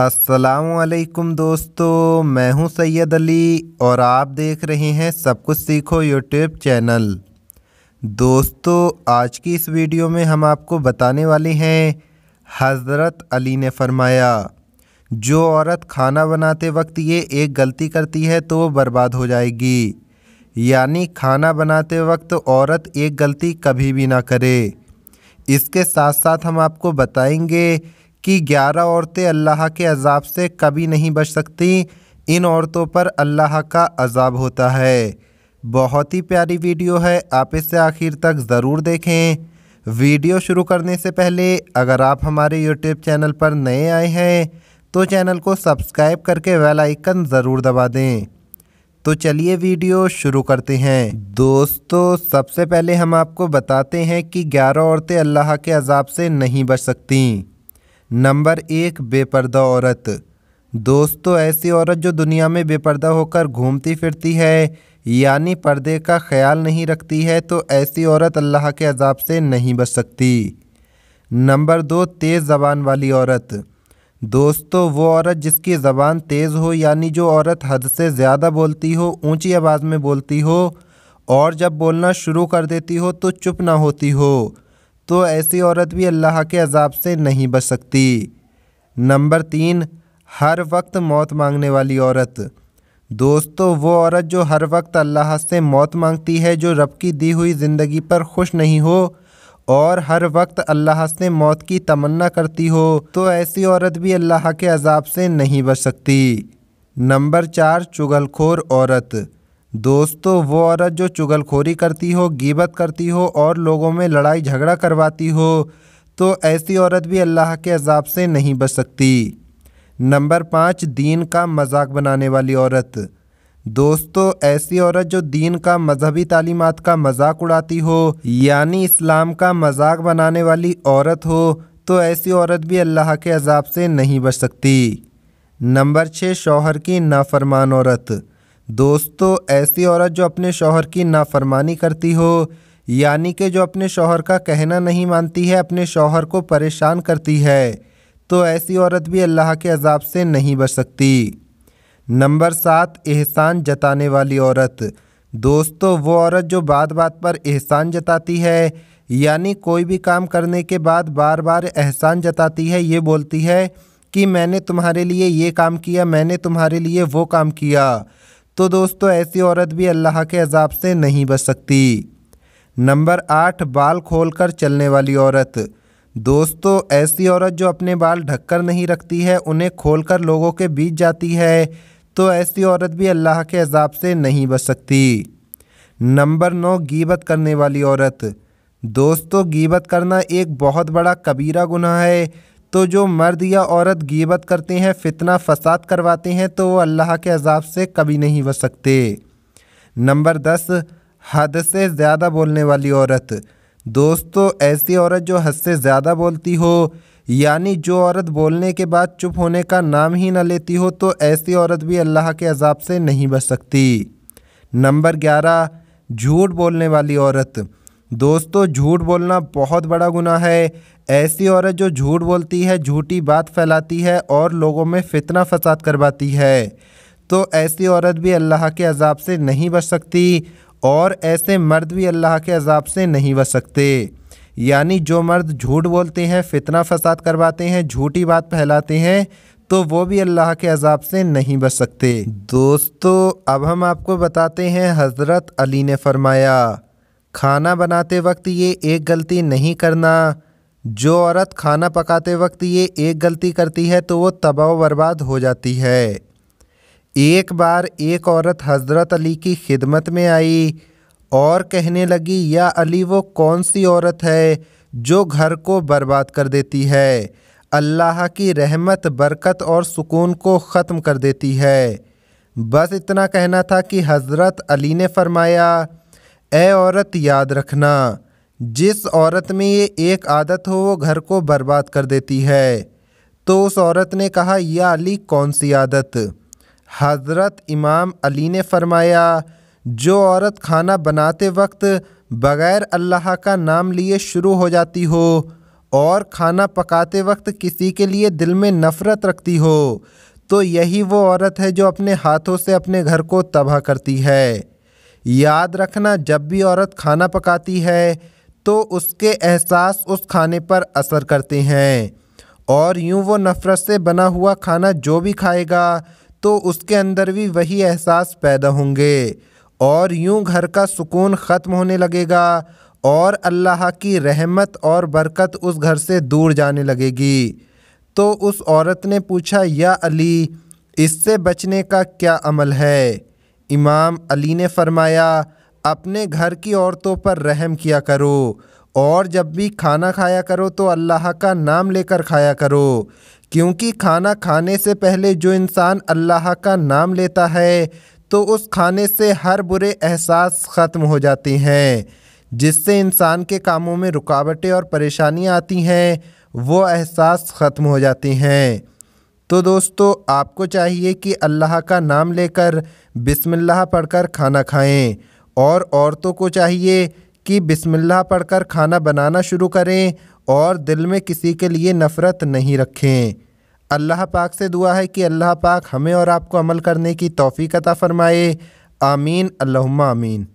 असलकुम दोस्तों मैं हूं सैयद अली और आप देख रहे हैं सब कुछ सीखो यूट्यूब चैनल दोस्तों आज की इस वीडियो में हम आपको बताने वाले हैं हज़रत अली ने फरमाया जो औरत खाना बनाते वक्त ये एक गलती करती है तो वो बर्बाद हो जाएगी यानी खाना बनाते वक्त औरत एक गलती कभी भी ना करे इसके साथ साथ हम आपको बताएंगे कि ग्यारह औरतें अल्लाह के अजाब से कभी नहीं बच सकती इन औरतों पर अल्लाह का अजाब होता है बहुत ही प्यारी वीडियो है आप इसे आखिर तक ज़रूर देखें वीडियो शुरू करने से पहले अगर आप हमारे यूट्यूब चैनल पर नए आए हैं तो चैनल को सब्सक्राइब करके वेल आइकन ज़रूर दबा दें तो चलिए वीडियो शुरू करते हैं दोस्तों सबसे पहले हम आपको बताते हैं कि ग्यारह औरतें अल्लाह के अजाब से नहीं बच सकती नंबर एक बेपर्दा औरत दोस्तों ऐसी औरत जो दुनिया में बेपर्दा होकर घूमती फिरती है यानी पर्दे का ख्याल नहीं रखती है तो ऐसी औरत अल्लाह के अजाब से नहीं बच सकती नंबर दो तेज़ ज़बान वाली औरत दोस्तों वो औरत जिसकी ज़बान तेज़ हो यानी जो औरत हद से ज़्यादा बोलती हो ऊंची आवाज़ में बोलती हो और जब बोलना शुरू कर देती हो तो चुप ना होती हो तो ऐसी औरत भी अल्लाह के अजाब से नहीं बच सकती नंबर तीन हर वक्त मौत मांगने वाली औरत दोस्तों वो औरत जो हर वक्त अल्लाह से मौत मांगती है जो रब की दी हुई ज़िंदगी पर खुश नहीं हो और हर वक्त अल्लाह से मौत की तमन्ना करती हो तो ऐसी औरत भी अल्लाह के अजाब से नहीं बच सकती नंबर चार चुगलखोर औरत दोस्तों वो औरत जो चुगलखोरी करती हो गीबत करती हो और लोगों में लड़ाई झगड़ा करवाती हो तो ऐसी औरत भी अल्लाह के अजाब से नहीं बच सकती नंबर पाँच दीन का मजाक बनाने वाली औरत दोस्तों ऐसी औरत जो दीन का मजहबी तालीमत का मजाक उड़ाती हो यानी इस्लाम का मजाक बनाने वाली औरत हो तो ऐसी औरत भी अल्लाह के अजाब से नहीं बच सकती नंबर छः शौहर की नाफरमान औरत दोस्तों ऐसी औरत जो अपने शोहर की नाफरमानी करती हो यानी कि जो अपने शोहर का कहना नहीं मानती है अपने शोहर को परेशान करती है तो ऐसी औरत भी अल्लाह के अजाब से नहीं बच सकती नंबर सात एहसान जताने वाली औरत दोस्तों वो औरत जो बात बात पर एहसान जताती है यानी कोई भी काम करने के बाद बार बार एहसान जताती है ये बोलती है कि मैंने तुम्हारे लिए ये काम किया मैंने तुम्हारे लिए वो काम किया तो दोस्तों ऐसी औरत भी अल्लाह के अजाब से नहीं बच सकती नंबर आठ बाल खोलकर चलने वाली औरत दोस्तों ऐसी औरत जो अपने बाल ढककर नहीं रखती है उन्हें खोलकर लोगों के बीच जाती है तो ऐसी औरत भी अल्लाह के अजाब से नहीं बच सकती नंबर नौ गीबत करने वाली औरत दोस्तों गीबत करना एक बहुत बड़ा कबीरा गुनाह है तो जो मर्द या औरत गीबत करते हैं फितना फसाद करवाते हैं तो वो अल्लाह के अजाब से कभी नहीं बच सकते नंबर दस हद से ज़्यादा बोलने वाली औरत दोस्तों ऐसी औरत जो हद से ज़्यादा बोलती हो यानी जो औरत बोलने के बाद चुप होने का नाम ही ना लेती हो तो ऐसी औरत भी अल्लाह के अजाब से नहीं बच सकती नंबर ग्यारह झूठ बोलने वाली औरत दोस्तों झूठ बोलना बहुत बड़ा गुना है ऐसी औरत जो झूठ बोलती है झूठी बात फैलाती है और लोगों में फितना फसाद करवाती है तो ऐसी औरत भी अल्लाह के अजाब से नहीं बच सकती और ऐसे मर्द भी अल्लाह के अजाब से नहीं बच सकते यानी जो मर्द झूठ बोलते हैं फितना फसाद करवाते हैं झूठी बात फैलाते हैं तो वो भी अल्लाह के अजाब से नहीं बच सकते दोस्तों अब हम आपको बताते हैं हज़रत अली ने फरमाया खाना बनाते वक्त ये एक गलती नहीं करना जो औरत खाना पकाते वक्त ये एक गलती करती है तो वो तबाह बर्बाद हो जाती है एक बार एक औरत हज़रत अली की खिदमत में आई और कहने लगी या अली वो कौन सी औरत है जो घर को बर्बाद कर देती है अल्लाह की रहमत बरकत और सुकून को ख़त्म कर देती है बस इतना कहना था कि हज़रत अली ने फरमाया ए औरत याद रखना जिस औरत में ये एक आदत हो वो घर को बर्बाद कर देती है तो उस औरत ने कहा यह अली कौन सी आदत हज़रत इमाम अली ने फरमाया जो औरत खाना बनाते वक्त बग़ैर अल्लाह का नाम लिए शुरू हो जाती हो और खाना पकाते वक्त किसी के लिए दिल में नफ़रत रखती हो तो यही वो औरत है जो अपने हाथों से अपने घर को तबाह करती है याद रखना जब भी औरत खाना पकाती है तो उसके एहसास उस खाने पर असर करते हैं और यूं वो नफ़रत से बना हुआ खाना जो भी खाएगा तो उसके अंदर भी वही एहसास पैदा होंगे और यूं घर का सुकून ख़त्म होने लगेगा और अल्लाह की रहमत और बरकत उस घर से दूर जाने लगेगी तो उस औरत ने पूछा या अली इससे बचने का क्या अमल है इमाम अली ने फरमाया अपने घर की औरतों पर रहम किया करो और जब भी खाना खाया करो तो अल्लाह का नाम लेकर खाया करो क्योंकि खाना खाने से पहले जो इंसान अल्लाह का नाम लेता है तो उस खाने से हर बुरे एहसास ख़त्म हो जाते हैं जिससे इंसान के कामों में रुकावटें और परेशानियां आती हैं वो एहसास ख़त्म हो जाते हैं तो दोस्तों आपको चाहिए कि अल्लाह का नाम लेकर बिस्मिल्लाह पढ़कर खाना खाएं और औरतों को चाहिए कि बिस्मिल्लाह पढ़कर खाना बनाना शुरू करें और दिल में किसी के लिए नफ़रत नहीं रखें अल्लाह पाक से दुआ है कि अल्लाह पाक हमें और आपको अमल करने की तोफ़ी अता फ़रमाए आमीन अल्लाहुम्मा आमीन